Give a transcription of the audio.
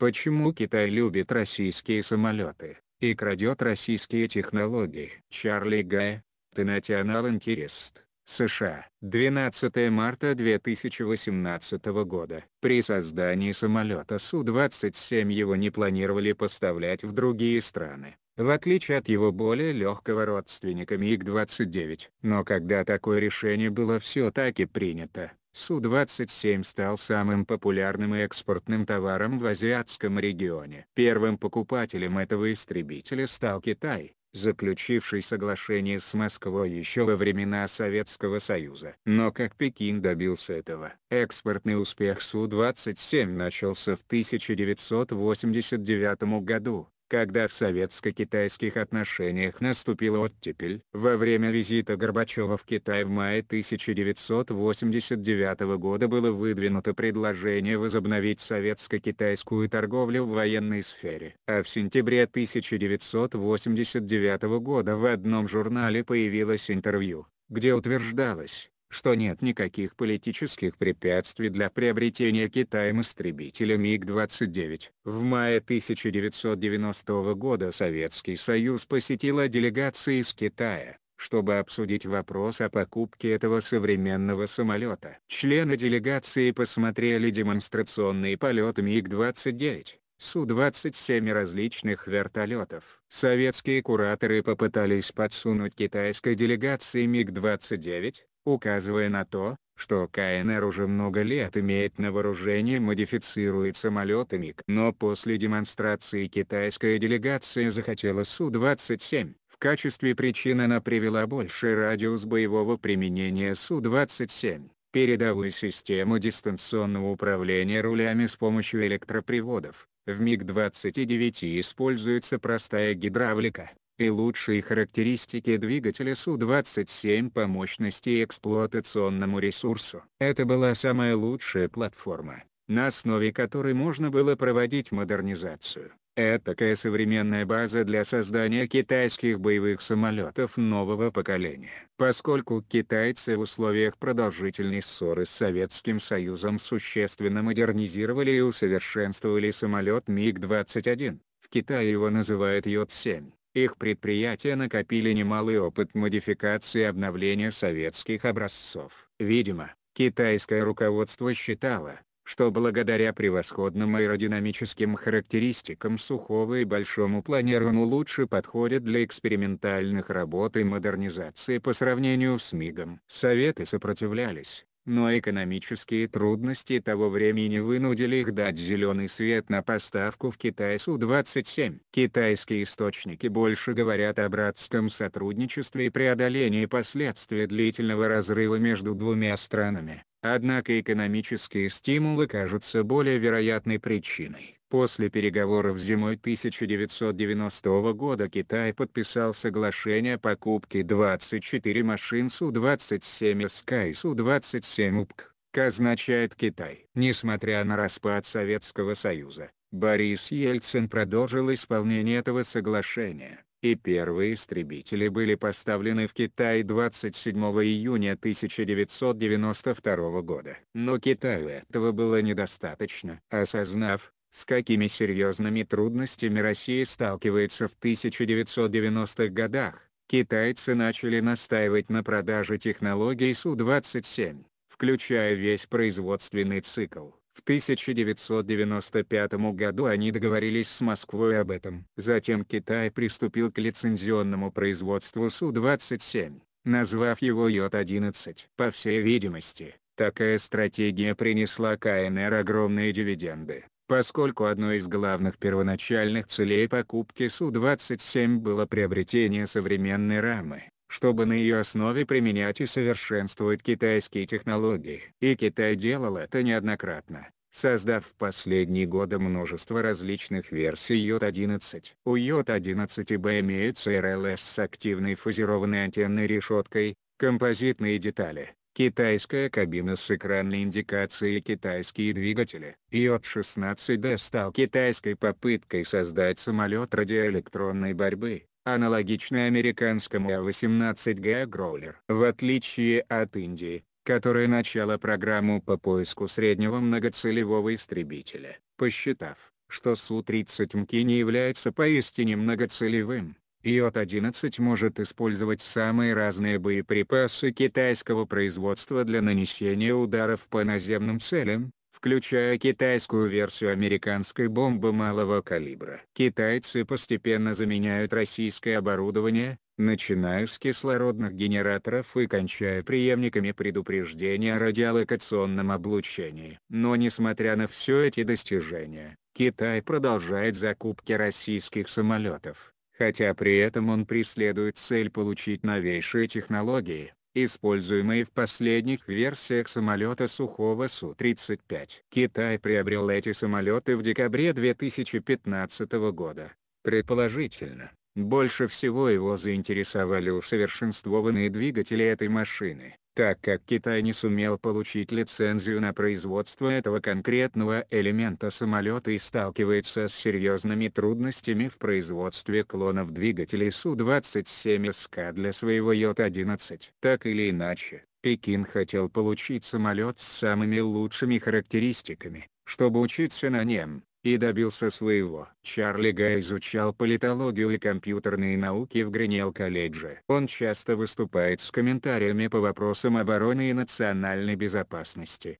Почему Китай любит российские самолеты и крадет российские технологии? Чарли Гай, The National Interest, США. 12 марта 2018 года. При создании самолета Су-27 его не планировали поставлять в другие страны. В отличие от его более легкого родственника МиГ-29. Но когда такое решение было все-таки принято, Су-27 стал самым популярным и экспортным товаром в азиатском регионе. Первым покупателем этого истребителя стал Китай, заключивший соглашение с Москвой еще во времена Советского Союза. Но как Пекин добился этого? Экспортный успех Су-27 начался в 1989 году, когда в советско-китайских отношениях наступила оттепель. Во время визита Горбачева в Китай в мае 1989 года было выдвинуто предложение возобновить советско-китайскую торговлю в военной сфере. А в сентябре 1989 года в одном журнале появилось интервью, где утверждалось, что нет никаких политических препятствий для приобретения Китаем истребителя МиГ-29. В мае 1990 года Советский Союз посетила делегация из Китая, чтобы обсудить вопрос о покупке этого современного самолета. Члены делегации посмотрели демонстрационные полеты МиГ-29. Су-27 различных вертолетов. Советские кураторы попытались подсунуть китайской делегации МиГ-29, указывая на то, что КНР уже много лет имеет на вооружении модифицирует самолеты МиГ. Но после демонстрации китайская делегация захотела Су-27. В качестве причин она привела больший радиус боевого применения Су-27, передовую систему дистанционного управления рулями с помощью электроприводов. В МиГ-29 используется простая гидравлика, и лучшие характеристики двигателя Су-27 по мощности и эксплуатационному ресурсу. Это была самая лучшая платформа, на основе которой можно было проводить модернизацию. Это такая современная база для создания китайских боевых самолетов нового поколения. Поскольку китайцы в условиях продолжительной ссоры с Советским Союзом существенно модернизировали и усовершенствовали самолет МиГ-21, в Китае его называют Йот-7. Их предприятия накопили немалый опыт модификации и обновления советских образцов. Видимо, китайское руководство считало, что благодаря превосходным аэродинамическим характеристикам сухого и большому планерну лучше подходит для экспериментальных работ и модернизации по сравнению с МИГом. Советы сопротивлялись, но экономические трудности того времени вынудили их дать зеленый свет на поставку в Китай Су-27. Китайские источники больше говорят о братском сотрудничестве и преодолении последствий длительного разрыва между двумя странами, однако экономические стимулы кажутся более вероятной причиной. После переговоров зимой 1990 года Китай подписал соглашение о покупке 24 машин Су-27 СК и Су-27 УПК, означает Китай. Несмотря на распад Советского Союза, Борис Ельцин продолжил исполнение этого соглашения, и первые истребители были поставлены в Китай 27 июня 1992 года. Но Китаю этого было недостаточно. Осознав, с какими серьезными трудностями Россия сталкивается в 1990-х годах, китайцы начали настаивать на продаже технологий Су-27, включая весь производственный цикл. В 1995 году они договорились с Москвой об этом. Затем Китай приступил к лицензионному производству Су-27, назвав его Йот-11. По всей видимости, такая стратегия принесла КНР огромные дивиденды. Поскольку одной из главных первоначальных целей покупки Су-27 было приобретение современной рамы, чтобы на ее основе применять и совершенствовать китайские технологии. И Китай делал это неоднократно, создав в последние годы множество различных версий J-11. У J-11B имеются РЛС с активной фазированной антенной решеткой, композитные детали, Китайская кабина с экранной индикацией и китайские двигатели. Йод-16Д стал китайской попыткой создать самолет радиоэлектронной борьбы, аналогичный американскому А-18Г Гроулер. В отличие от Индии, которая начала программу по поиску среднего многоцелевого истребителя, посчитав, что Су-30 МК не является поистине многоцелевым, Йод-11 может использовать самые разные боеприпасы китайского производства для нанесения ударов по наземным целям, включая китайскую версию американской бомбы малого калибра. Китайцы постепенно заменяют российское оборудование, начиная с кислородных генераторов и кончая преемниками предупреждения о радиолокационном облучении. Но несмотря на все эти достижения, Китай продолжает закупки российских самолетов хотя при этом он преследует цель получить новейшие технологии, используемые в последних версиях самолета сухого Су-35. Китай приобрел эти самолеты в декабре 2015 года. Предположительно, больше всего его заинтересовали усовершенствованные двигатели этой машины так как Китай не сумел получить лицензию на производство этого конкретного элемента самолета и сталкивается с серьезными трудностями в производстве клонов двигателей Су-27СК для своего J-11. Так или иначе, Пекин хотел получить самолет с самыми лучшими характеристиками, чтобы учиться на нем и добился своего. Чарли Гай изучал политологию и компьютерные науки в Гринелл-колледже. Он часто выступает с комментариями по вопросам обороны и национальной безопасности.